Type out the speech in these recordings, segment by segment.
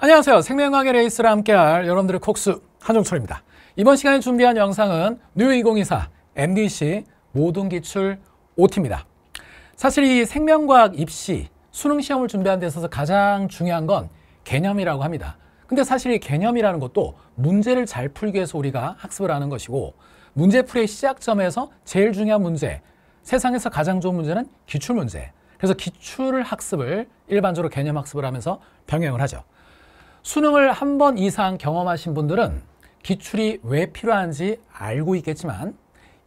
안녕하세요. 생명과학의 레이스를 함께할 여러분들의 콕스 한종철입니다. 이번 시간에 준비한 영상은 뉴2024 MDC 모든기출 OT입니다. 사실 이 생명과학 입시, 수능 시험을 준비하는 데 있어서 가장 중요한 건 개념이라고 합니다. 근데 사실 이 개념이라는 것도 문제를 잘 풀기 위해서 우리가 학습을 하는 것이고 문제풀의 시작점에서 제일 중요한 문제, 세상에서 가장 좋은 문제는 기출문제. 그래서 기출을 학습을 일반적으로 개념 학습을 하면서 병행을 하죠. 수능을 한 번 이상 경험하신 분들은 기출이 왜 필요한지 알고 있겠지만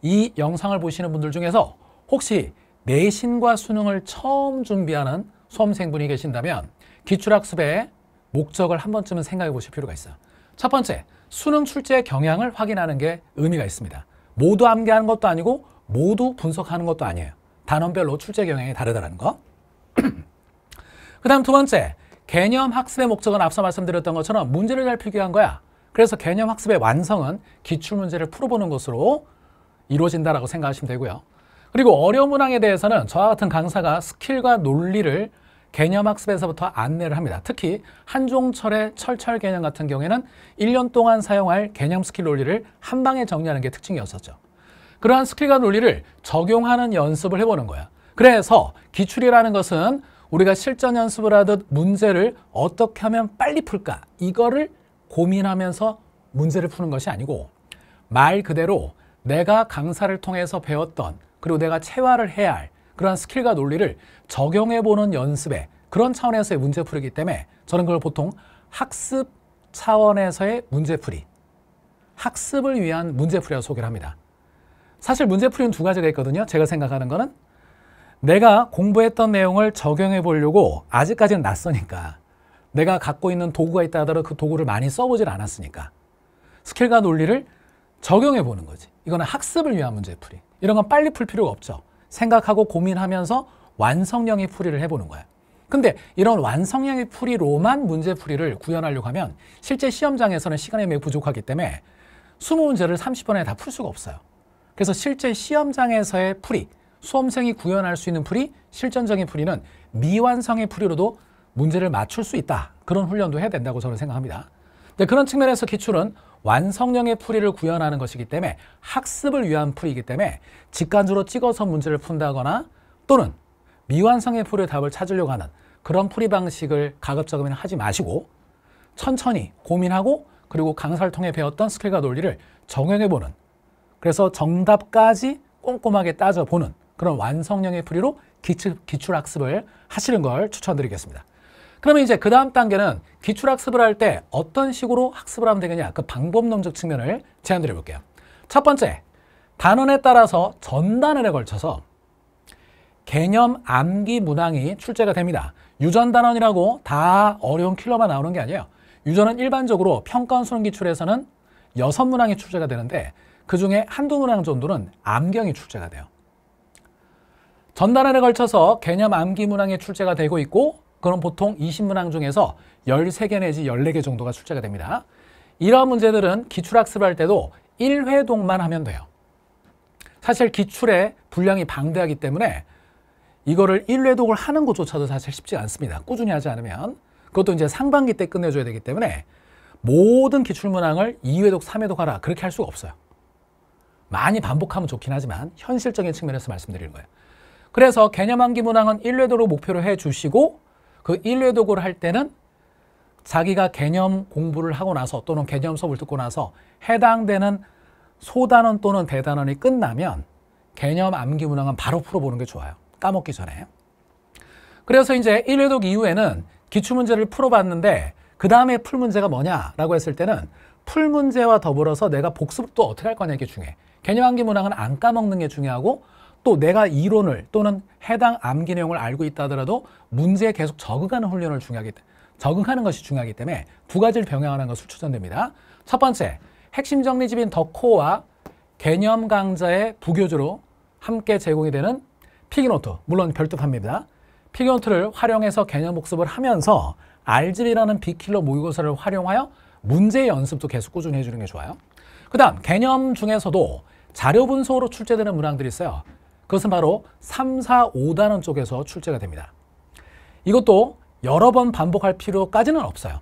이 영상을 보시는 분들 중에서 혹시 내신과 수능을 처음 준비하는 수험생분이 계신다면 기출학습의 목적을 한 번쯤은 생각해 보실 필요가 있어요. 첫 번째, 수능 출제 경향을 확인하는 게 의미가 있습니다. 모두 암기하는 것도 아니고 모두 분석하는 것도 아니에요. 단원별로 출제 경향이 다르다는 거. 그 다음 두 번째, 개념 학습의 목적은 앞서 말씀드렸던 것처럼 문제를 잘 풀기 위한 거야. 그래서 개념 학습의 완성은 기출 문제를 풀어보는 것으로 이루어진다라고 생각하시면 되고요. 그리고 어려운 문항에 대해서는 저와 같은 강사가 스킬과 논리를 개념 학습에서부터 안내를 합니다. 특히 한종철의 철철 개념 같은 경우에는 1년 동안 사용할 개념 스킬 논리를 한 방에 정리하는 게 특징이었었죠. 그러한 스킬과 논리를 적용하는 연습을 해보는 거야. 그래서 기출이라는 것은 우리가 실전 연습을 하듯 문제를 어떻게 하면 빨리 풀까 이거를 고민하면서 문제를 푸는 것이 아니고 말 그대로 내가 강사를 통해서 배웠던 그리고 내가 체화를 해야 할 그러한 스킬과 논리를 적용해보는 연습에 그런 차원에서의 문제풀이기 때문에 저는 그걸 보통 학습 차원에서의 문제풀이 학습을 위한 문제풀이라고 소개를 합니다. 사실 문제풀이는 두 가지가 있거든요. 제가 생각하는 거는 내가 공부했던 내용을 적용해 보려고 아직까지는 낯서니까 내가 갖고 있는 도구가 있다 하더라도 그 도구를 많이 써보질 않았으니까 스킬과 논리를 적용해 보는 거지 이거는 학습을 위한 문제 풀이 이런 건 빨리 풀 필요가 없죠 생각하고 고민하면서 완성형의 풀이를 해보는 거야 근데 이런 완성형의 풀이로만 문제 풀이를 구현하려고 하면 실제 시험장에서는 시간이 매우 부족하기 때문에 20문제를 30번에 다 풀 수가 없어요 그래서 실제 시험장에서의 풀이 수험생이 구현할 수 있는 풀이 실전적인 풀이는 미완성의 풀이로도 문제를 맞출 수 있다. 그런 훈련도 해야 된다고 저는 생각합니다. 근 그런 측면에서 기출은 완성형의 풀이를 구현하는 것이기 때문에 학습을 위한 풀이기 때문에 직관적으로 찍어서 문제를 푼다거나 또는 미완성의 풀의 답을 찾으려고 하는 그런 풀이 방식을 가급적이면 하지 마시고 천천히 고민하고 그리고 강사를 통해 배웠던 스킬과 논리를 정형해보는 그래서 정답까지 꼼꼼하게 따져보는 그런 완성형의 풀이로 기출, 기출학습을 하시는 걸 추천드리겠습니다. 그러면 이제 그 다음 단계는 기출학습을 할 때 어떤 식으로 학습을 하면 되느냐 그 방법론적 측면을 제안드려 볼게요. 첫 번째, 단원에 따라서 전단원에 걸쳐서 개념 암기 문항이 출제가 됩니다. 유전단원이라고 다 어려운 킬러만 나오는 게 아니에요. 유전은 일반적으로 평가원 수능 기출에서는 여섯 문항이 출제가 되는데 그 중에 한두 문항 정도는 암경이 출제가 돼요. 전단안에 걸쳐서 개념 암기 문항이 출제가 되고 있고 그럼 보통 20문항 중에서 13개 내지 14개 정도가 출제가 됩니다. 이러한 문제들은 기출학습할 때도 1회 동만 하면 돼요. 사실 기출의 분량이 방대하기 때문에 이거를 1회독을 하는 것조차도 사실 쉽지 않습니다. 꾸준히 하지 않으면. 그것도 이제 상반기 때 끝내줘야 되기 때문에 모든 기출문항을 2회독, 3회독 하라. 그렇게 할 수가 없어요. 많이 반복하면 좋긴 하지만 현실적인 측면에서 말씀드리는 거예요. 그래서 개념암기 문항은 일례도로 목표로 해주시고 그일례도구를할 때는 자기가 개념 공부를 하고 나서 또는 개념 수업을 듣고 나서 해당되는 소단원 또는 대단원이 끝나면 개념 암기 문항은 바로 풀어보는 게 좋아요. 까먹기 전에. 그래서 이제 일례도독 이후에는 기출문제를 풀어봤는데 그 다음에 풀 문제가 뭐냐라고 했을 때는 풀 문제와 더불어서 내가 복습도 어떻게 할 거냐 이게 중요해. 개념 암기 문항은 안 까먹는 게 중요하고 또 내가 이론을 또는 해당 암기 내용을 알고 있다 하더라도 문제에 계속 적응하는 훈련을 중요하게 적응하는 것이 중요하기 때문에 두 가지를 병행하는 것을 추천됩니다. 첫 번째, 핵심 정리집인 더코와 개념 강좌의 부교재로 함께 제공이 되는 피기노트, 물론 별도 판입니다 피기노트를 활용해서 개념 복습을 하면서 알집이라는 비킬러 모의고사를 활용하여 문제 연습도 계속 꾸준히 해주는 게 좋아요. 그 다음 개념 중에서도 자료 분석으로 출제되는 문항들이 있어요. 그것은 바로 3, 4, 5단원 쪽에서 출제가 됩니다. 이것도 여러 번 반복할 필요까지는 없어요.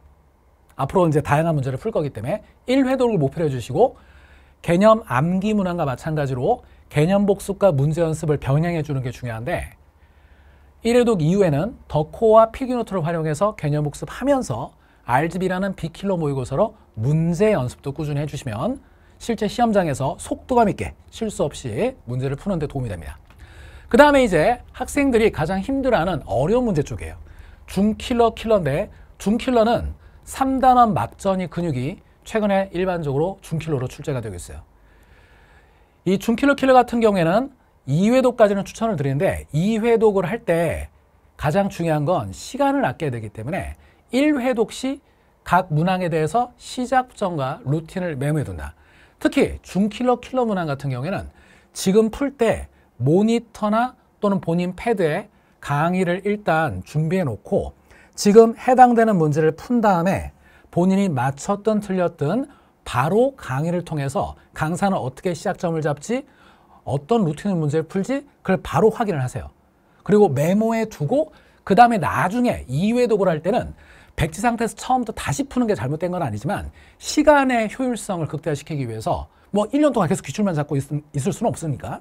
앞으로 이제 다양한 문제를 풀 거기 때문에 1회독을 목표로 해주시고 개념 암기 문항과 마찬가지로 개념 복습과 문제 연습을 병행해 주는 게 중요한데 1회독 이후에는 더코와 피규노트를 활용해서 개념 복습하면서 RGB라는 비킬러 모의고사로 문제 연습도 꾸준히 해주시면 실제 시험장에서 속도감 있게 실수 없이 문제를 푸는 데 도움이 됩니다. 그 다음에 이제 학생들이 가장 힘들어하는 어려운 문제 쪽이에요. 중킬러 킬러인데 중킬러는 3단원 막전이 근육이 최근에 일반적으로 중킬러로 출제가 되고 있어요. 이 중킬러 킬러 같은 경우에는 2회독까지는 추천을 드리는데 2회독을 할 때 가장 중요한 건 시간을 아껴야 되기 때문에 1회독 시 각 문항에 대해서 시작점과 루틴을 메모해둔다. 특히 중킬러 킬러 문항 같은 경우에는 지금 풀때 모니터나 또는 본인 패드에 강의를 일단 준비해 놓고 지금 해당되는 문제를 푼 다음에 본인이 맞췄든 틀렸든 바로 강의를 통해서 강사는 어떻게 시작점을 잡지 어떤 루틴의 문제를 풀지 그걸 바로 확인을 하세요. 그리고 메모에 두고 그 다음에 나중에 2회 도구를 할 때는 백지 상태에서 처음부터 다시 푸는 게 잘못된 건 아니지만 시간의 효율성을 극대화시키기 위해서 뭐 1년 동안 계속 기출만 잡고 있, 있을 수는 없으니까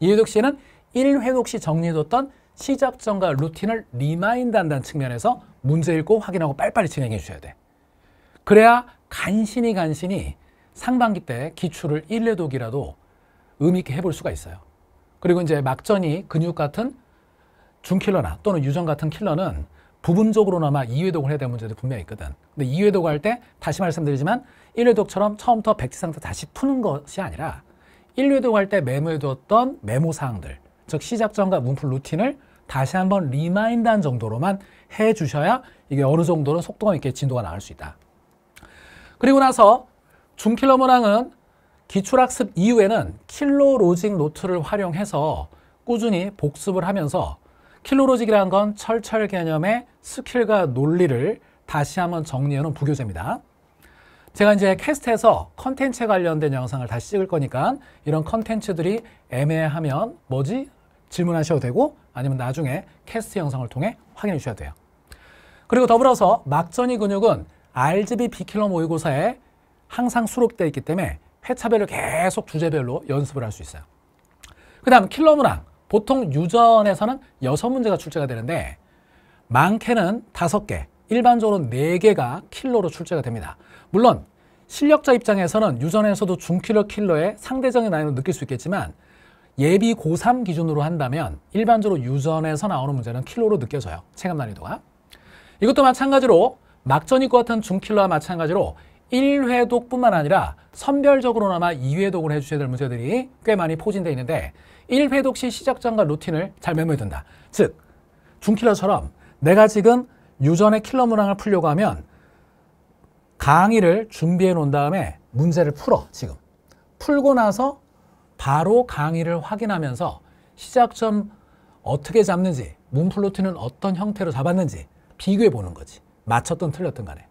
이유독 씨는 1회독 시 정리해뒀던 시작점과 루틴을 리마인드한다는 측면에서 문제 읽고 확인하고 빨리빨리 진행해 주셔야 돼. 그래야 간신히 간신히 상반기 때 기출을 1회독이라도 의미 있게 해볼 수가 있어요. 그리고 이제 막전이 근육 같은 중킬러나 또는 유전 같은 킬러는 부분적으로나마 2회독을 해야 될 문제도 분명히 있거든. 근데 2회독 할 때 다시 말씀드리지만 1회독처럼 처음부터 백지 상태 다시 푸는 것이 아니라 일류도할때 메모해두었던 메모사항들, 즉 시작점과 문풀 루틴을 다시 한번 리마인드한 정도로만 해주셔야 이게 어느 정도는 속도감 있게 진도가 나올 수 있다. 그리고 나서 줌킬러 문항은 기출학습 이후에는 킬로로직 노트를 활용해서 꾸준히 복습을 하면서 킬로로직이라는 건 철철 개념의 스킬과 논리를 다시 한번 정리해놓은 부교재입니다. 제가 이제 캐스트에서 컨텐츠에 관련된 영상을 다시 찍을 거니까 이런 컨텐츠들이 애매하면 뭐지? 질문하셔도 되고 아니면 나중에 캐스트 영상을 통해 확인해 주셔야 돼요. 그리고 더불어서 막전이 근육은 RGB 비킬러 모의고사에 항상 수록되어 있기 때문에 회차별로 계속 주제별로 연습을 할 수 있어요. 그 다음 킬러 문항 보통 유전에서는 6문제가 출제가 되는데 많게는 5개, 일반적으로 4개가 킬러로 출제가 됩니다. 물론 실력자 입장에서는 유전에서도 중킬러 킬러의 상대적인 난이도 느낄 수 있겠지만 예비 고3 기준으로 한다면 일반적으로 유전에서 나오는 문제는 킬러로 느껴져요. 체감 난이도가. 이것도 마찬가지로 막전이과 같은 중킬러와 마찬가지로 1회독뿐만 아니라 선별적으로나마 2회독을 해주셔야 될 문제들이 꽤 많이 포진되어 있는데 1회독 시 시작점과 루틴을 잘 메모해둔다. 즉, 중킬러처럼 내가 지금 유전의 킬러 문항을 풀려고 하면 강의를 준비해 놓은 다음에 문제를 풀어 지금 풀고 나서 바로 강의를 확인하면서 시작점 어떻게 잡는지 문플로트는 어떤 형태로 잡았는지 비교해 보는 거지 맞췄든 틀렸든 간에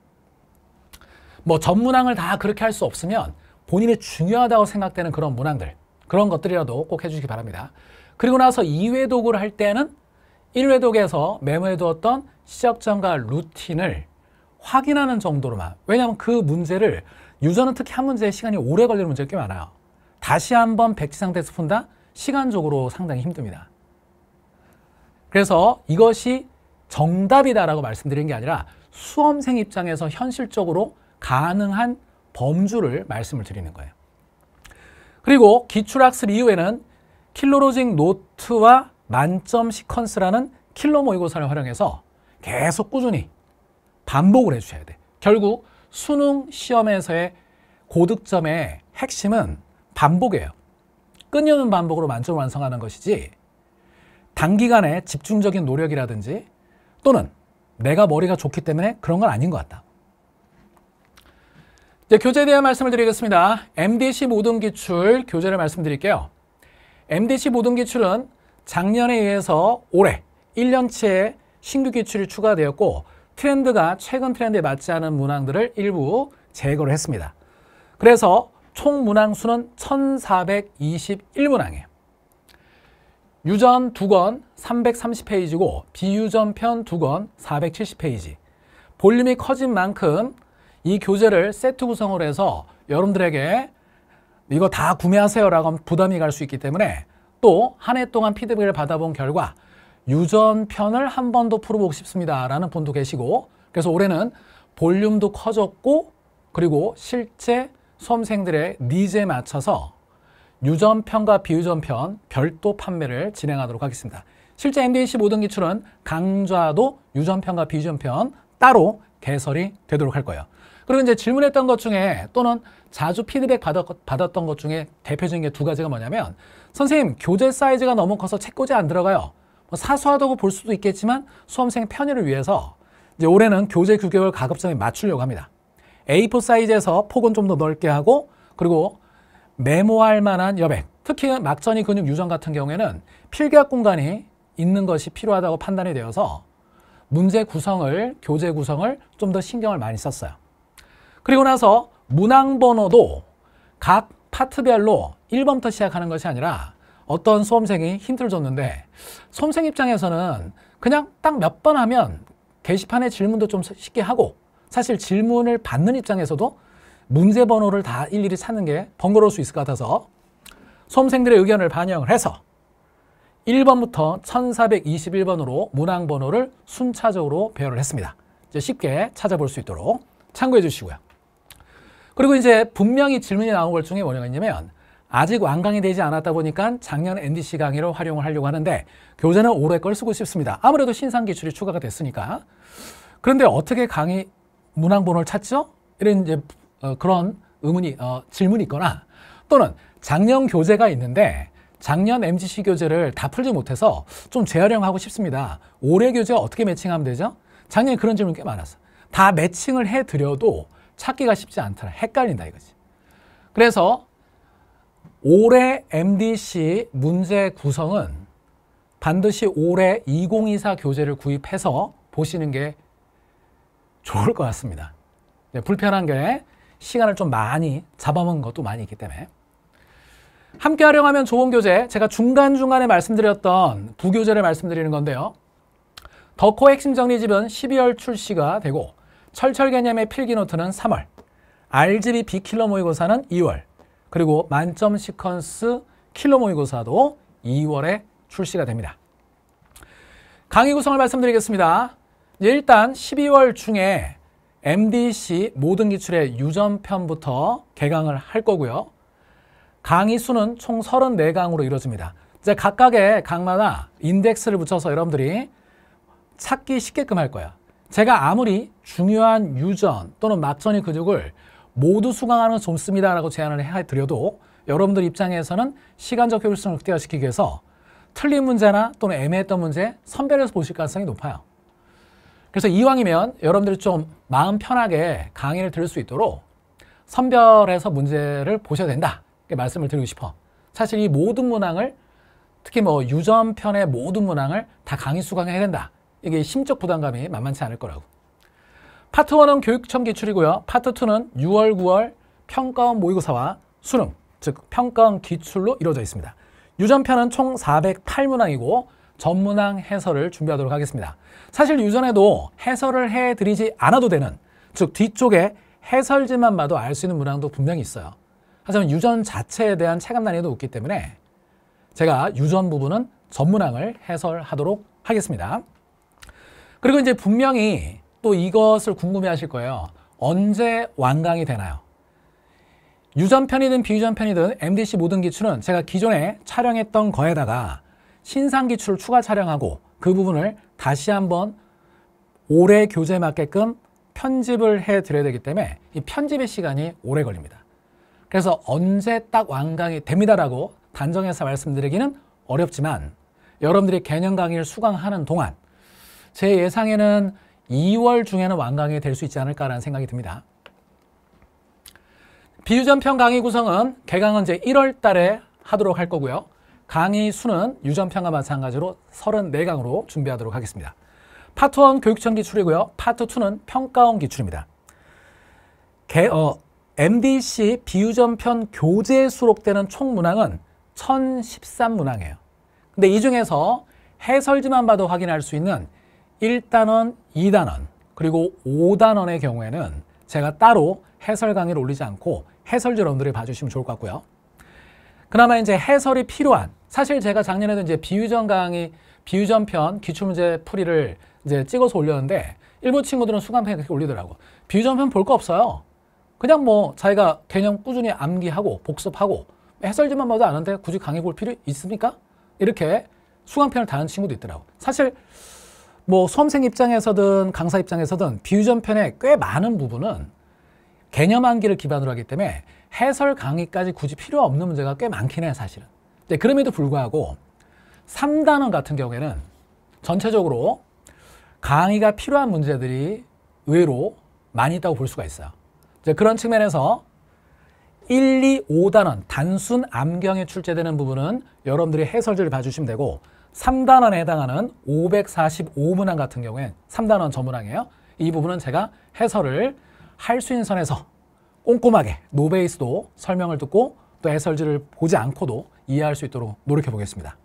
뭐 전문항을 다 그렇게 할 수 없으면 본인이 중요하다고 생각되는 그런 문항들 그런 것들이라도 꼭 해주시기 바랍니다 그리고 나서 2회 독구를할 때는 1회 독에서 메모해두었던 시작점과 루틴을 확인하는 정도로만 왜냐하면 그 문제를 유저는 특히 한 문제에 시간이 오래 걸리는 문제가 꽤 많아요 다시 한 번 백지 상태에서 푼다? 시간적으로 상당히 힘듭니다 그래서 이것이 정답이다라고 말씀드리는 게 아니라 수험생 입장에서 현실적으로 가능한 범주를 말씀을 드리는 거예요 그리고 기출학습 이후에는 킬로로징 노트와 만점 시퀀스라는 킬러 모의고사를 활용해서 계속 꾸준히 반복을 해주셔야 돼. 결국 수능 시험에서의 고득점의 핵심은 반복이에요. 끊임없는 반복으로 만점을 완성하는 것이지 단기간에 집중적인 노력이라든지 또는 내가 머리가 좋기 때문에 그런 건 아닌 것 같다. 이제 교재에 대한 말씀을 드리겠습니다. MDC 모든 기출 교재를 말씀드릴게요. MDC 모든 기출은 작년에 의해서 올해 1년치의 신규 기출이 추가되었고 트렌드가 최근 트렌드에 맞지 않은 문항들을 일부 제거를 했습니다. 그래서 총 문항 수는 1421문항이에요. 유전 2권 330페이지고 비유전 편 2권 470페이지 볼륨이 커진 만큼 이 교재를 세트 구성으로 해서 여러분들에게 이거 다 구매하세요 라고 하면 부담이 갈 수 있기 때문에 또 한 해 동안 피드백을 받아본 결과 유전편을 한 번 더 풀어보고 싶습니다. 라는 분도 계시고 그래서 올해는 볼륨도 커졌고 그리고 실제 수험생들의 니즈에 맞춰서 유전편과 비유전편 별도 판매를 진행하도록 하겠습니다. 실제 MDC 모든 기출은 강좌도 유전편과 비유전편 따로 개설이 되도록 할 거예요. 그리고 이제 질문했던 것 중에 또는 자주 피드백 받았, 던것 중에 대표적인 게 두 가지가 뭐냐면 선생님 교재 사이즈가 너무 커서 책꽂이 안 들어가요. 뭐 사소하다고 볼 수도 있겠지만 수험생 편의를 위해서 이제 올해는 교재 규격을 가급적에 맞추려고 합니다. A4 사이즈에서 폭은 좀 더 넓게 하고 그리고 메모할 만한 여백, 특히 막전이 근육 유전 같은 경우에는 필기학 공간이 있는 것이 필요하다고 판단이 되어서 문제 구성을, 교재 구성을 좀 더 신경을 많이 썼어요. 그리고 나서 문항 번호도 각 파트별로 1번부터 시작하는 것이 아니라 어떤 수험생이 힌트를 줬는데 수험생 입장에서는 그냥 딱 몇 번 하면 게시판에 질문도 좀 쉽게 하고 사실 질문을 받는 입장에서도 문제 번호를 다 일일이 찾는 게 번거로울 수 있을 것 같아서 수험생들의 의견을 반영을 해서 1번부터 1421번으로 문항 번호를 순차적으로 배열을 했습니다. 이제 쉽게 찾아볼 수 있도록 참고해 주시고요. 그리고 이제 분명히 질문이 나온 것 중에 뭐냐면 아직 완강이 되지 않았다 보니까 작년 NDC 강의로 활용을 하려고 하는데 교재는 올해 걸 쓰고 싶습니다. 아무래도 신상 기출이 추가가 됐으니까. 그런데 어떻게 강의 문항번호를 찾죠? 이런 이제 어, 그런 의문이 어, 질문이 있거나 또는 작년 교재가 있는데 작년 MGC 교재를 다 풀지 못해서 좀 재활용하고 싶습니다. 올해 교재 가 어떻게 매칭하면 되죠? 작년에 그런 질문 꽤 많았어. 다 매칭을 해드려도 찾기가 쉽지 않더라. 헷갈린다 이거지. 그래서 올해 MDC 문제 구성은 반드시 올해 2024 교재를 구입해서 보시는 게 좋을 것 같습니다. 네, 불편한 게 시간을 좀 많이 잡아먹은 것도 많이 있기 때문에 함께 활용하면 좋은 교재 제가 중간중간에 말씀드렸던 부교재를 말씀드리는 건데요. 더코 핵심 정리집은 12월 출시가 되고 철철 개념의 필기노트는 3월, RGB 비킬러 모의고사는 2월, 그리고 만점 시퀀스 킬러 모의고사도 2월에 출시가 됩니다. 강의 구성을 말씀드리겠습니다. 일단 12월 중에 MDC 모든 기출의 유전편부터 개강을 할 거고요. 강의 수는 총 34강으로 이루어집니다. 이제 각각의 강마다 인덱스를 붙여서 여러분들이 찾기 쉽게끔 할 거예요. 제가 아무리 중요한 유전 또는 막전의 근육을 모두 수강하는 건 좋습니다라고 제안을 해드려도 여러분들 입장에서는 시간적 효율성을 극대화시키기 위해서 틀린 문제나 또는 애매했던 문제 선별해서 보실 가능성이 높아요. 그래서 이왕이면 여러분들이 좀 마음 편하게 강의를 들을 수 있도록 선별해서 문제를 보셔야 된다. 말씀을 드리고 싶어. 사실 이 모든 문항을 특히 뭐 유전편의 모든 문항을 다 강의 수강해야 된다. 이게 심적 부담감이 만만치 않을 거라고. 파트 1은 교육청 기출이고요. 파트 2는 6월, 9월 평가원 모의고사와 수능, 즉 평가원 기출로 이루어져 있습니다. 유전편은 총 408문항이고 전문항 해설을 준비하도록 하겠습니다. 사실 유전에도 해설을 해드리지 않아도 되는 즉 뒤쪽에 해설지만 봐도 알 수 있는 문항도 분명히 있어요. 하지만 유전 자체에 대한 체감 난이도 없기 때문에 제가 유전 부분은 전문항을 해설하도록 하겠습니다. 그리고 이제 분명히 또 이것을 궁금해 하실 거예요. 언제 완강이 되나요? 유전편이든 비유전편이든 MDC 모든 기출은 제가 기존에 촬영했던 거에다가 신상 기출을 추가 촬영하고 그 부분을 다시 한번 올해 교재에 맞게끔 편집을 해 드려야 되기 때문에 이 편집의 시간이 오래 걸립니다. 그래서 언제 딱 완강이 됩니다라고 단정해서 말씀드리기는 어렵지만 여러분들이 개념 강의를 수강하는 동안 제 예상에는 2월 중에는 완강이 될 수 있지 않을까라는 생각이 듭니다. 비유전편 강의 구성은 개강은 이제 1월 달에 하도록 할 거고요. 강의 수는 유전편과 마찬가지로 34강으로 준비하도록 하겠습니다. 파트 1 교육청 기출이고요. 파트 2는 평가원 기출입니다. 개, 어, MDC 비유전편 교재에 수록되는 총 문항은 1013문항이에요. 근데 이 중에서 해설지만 봐도 확인할 수 있는 1단원, 2단원 그리고 5단원의 경우에는 제가 따로 해설 강의를 올리지 않고 해설자 여러분들이 봐주시면 좋을 것 같고요. 그나마 이제 해설이 필요한 사실 제가 작년에도 이제 비유전 강의 비유전 편 기출문제 풀이를 이제 찍어서 올렸는데 일부 친구들은 수강편에 그렇게 올리더라고. 비유전 편 볼 거 없어요. 그냥 뭐 자기가 개념 꾸준히 암기하고 복습하고 해설지만 봐도 아는데 굳이 강의 볼 필요 있습니까? 이렇게 수강편을 다는 친구도 있더라고. 사실 뭐 수험생 입장에서든 강사 입장에서든 비유전 편에 꽤 많은 부분은 개념 암기를 기반으로 하기 때문에 해설 강의까지 굳이 필요 없는 문제가 꽤 많긴 해요 사실은 네, 그럼에도 불구하고 3단원 같은 경우에는 전체적으로 강의가 필요한 문제들이 의외로 많이 있다고 볼 수가 있어요 이제 그런 측면에서 1, 2, 5단원 단순 암경에 출제되는 부분은 여러분들이 해설지를 봐주시면 되고 3단원에 해당하는 545문항 같은 경우엔 3단원 전문항이에요이 부분은 제가 해설을 할 수 있는 선에서 꼼꼼하게 노베이스도 설명을 듣고 또 해설지를 보지 않고도 이해할 수 있도록 노력해 보겠습니다.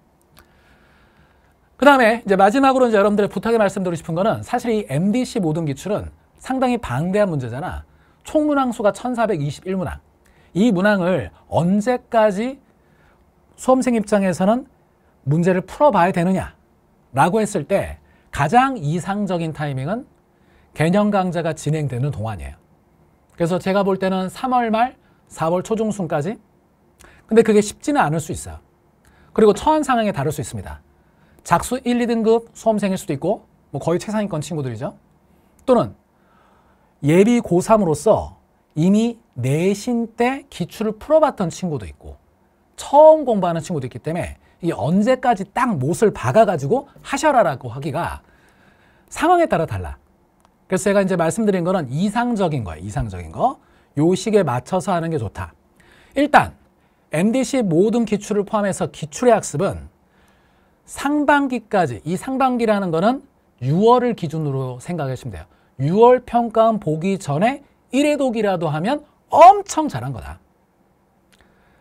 그 다음에 이제 마지막으로 이제 여러분들의 부탁에 말씀드리고 싶은 거는 사실 이 MDC 모든 기출은 상당히 방대한 문제잖아. 총 문항수가 1421문항. 이 문항을 언제까지 수험생 입장에서는 문제를 풀어봐야 되느냐라고 했을 때 가장 이상적인 타이밍은 개념 강좌가 진행되는 동안이에요. 그래서 제가 볼 때는 3월 말, 4월 초중순까지 근데 그게 쉽지는 않을 수 있어요. 그리고 처한 상황에 다를 수 있습니다. 작수 1, 2등급 수험생일 수도 있고 뭐 거의 최상위권 친구들이죠. 또는 예비 고3으로서 이미 내신 때 기출을 풀어봤던 친구도 있고 처음 공부하는 친구도 있기 때문에 이 언제까지 딱 못을 박아가지고 하셔라라고 하기가 상황에 따라 달라. 그래서 제가 이제 말씀드린 거는 이상적인 거예요. 이상적인 거. 요 식에 맞춰서 하는 게 좋다. 일단 MDC 모든 기출을 포함해서 기출의 학습은 상반기까지 이 상반기라는 거는 6월을 기준으로 생각하시면 돼요. 6월 평가원 보기 전에 1회독이라도 하면 엄청 잘한 거다.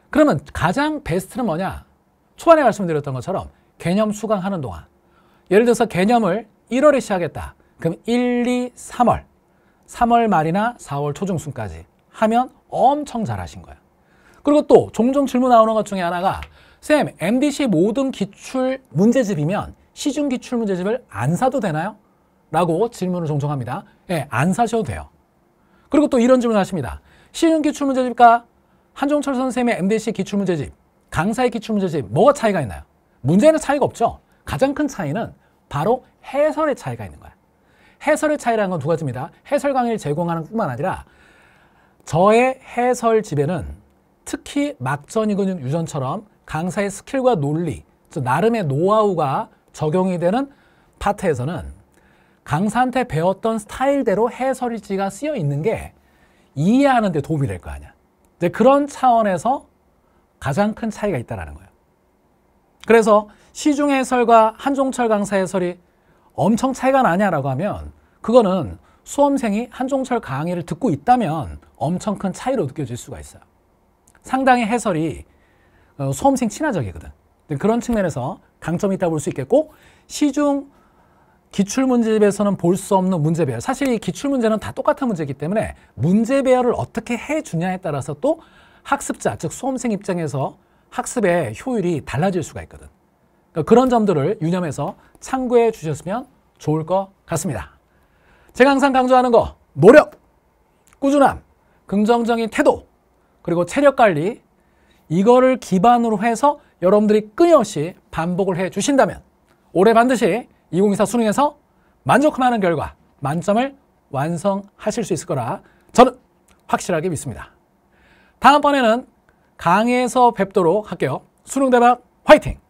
그러면 가장 베스트는 뭐냐? 초반에 말씀드렸던 것처럼 개념 수강하는 동안 예를 들어서 개념을 1월에 시작했다. 그럼 1, 2, 3월 3월 말이나 4월 초중순까지 하면 엄청 잘하신 거예요. 그리고 또 종종 질문 나오는 것 중에 하나가 쌤, MDC 모든 기출 문제집이면 시중 기출 문제집을 안 사도 되나요? 라고 질문을 종종 합니다. 예, 안 사셔도 돼요. 그리고 또 이런 질문을 하십니다. 시중 기출 문제집과 한종철 선생님의 MDC 기출 문제집 강사의 기출문제집 뭐가 차이가 있나요? 문제는 차이가 없죠. 가장 큰 차이는 바로 해설의 차이가 있는 거야. 해설의 차이라는 건 두 가지입니다. 해설 강의를 제공하는 뿐만 아니라 저의 해설 집에는 특히 막전이군 유전처럼 강사의 스킬과 논리, 나름의 노하우가 적용이 되는 파트에서는 강사한테 배웠던 스타일대로 해설지가 쓰여 있는 게 이해하는 데 도움이 될 거 아니야. 그런 차원에서 가장 큰 차이가 있다는 거예요. 그래서 시중 해설과 한종철 강사 해설이 엄청 차이가 나냐라고 하면 그거는 수험생이 한종철 강의를 듣고 있다면 엄청 큰 차이로 느껴질 수가 있어요. 상당히 해설이 어, 수험생 친화적이거든. 그런 측면에서 강점이 있다 고볼 수 있겠고 시중 기출문제집에서는 볼 수 없는 문제 배열 사실 이 기출문제는 다 똑같은 문제이기 때문에 문제 배열을 어떻게 해주냐에 따라서 또 학습자, 즉 수험생 입장에서 학습의 효율이 달라질 수가 있거든. 그러니까 그런 점들을 유념해서 참고해 주셨으면 좋을 것 같습니다. 제가 항상 강조하는 거, 노력, 꾸준함, 긍정적인 태도, 그리고 체력 관리, 이거를 기반으로 해서 여러분들이 끊임없이 반복을 해 주신다면 올해 반드시 2024 수능에서 만족하는 결과, 만점을 완성하실 수 있을 거라 저는 확실하게 믿습니다. 다음번에는 강의에서 뵙도록 할게요. 수능 대박 화이팅!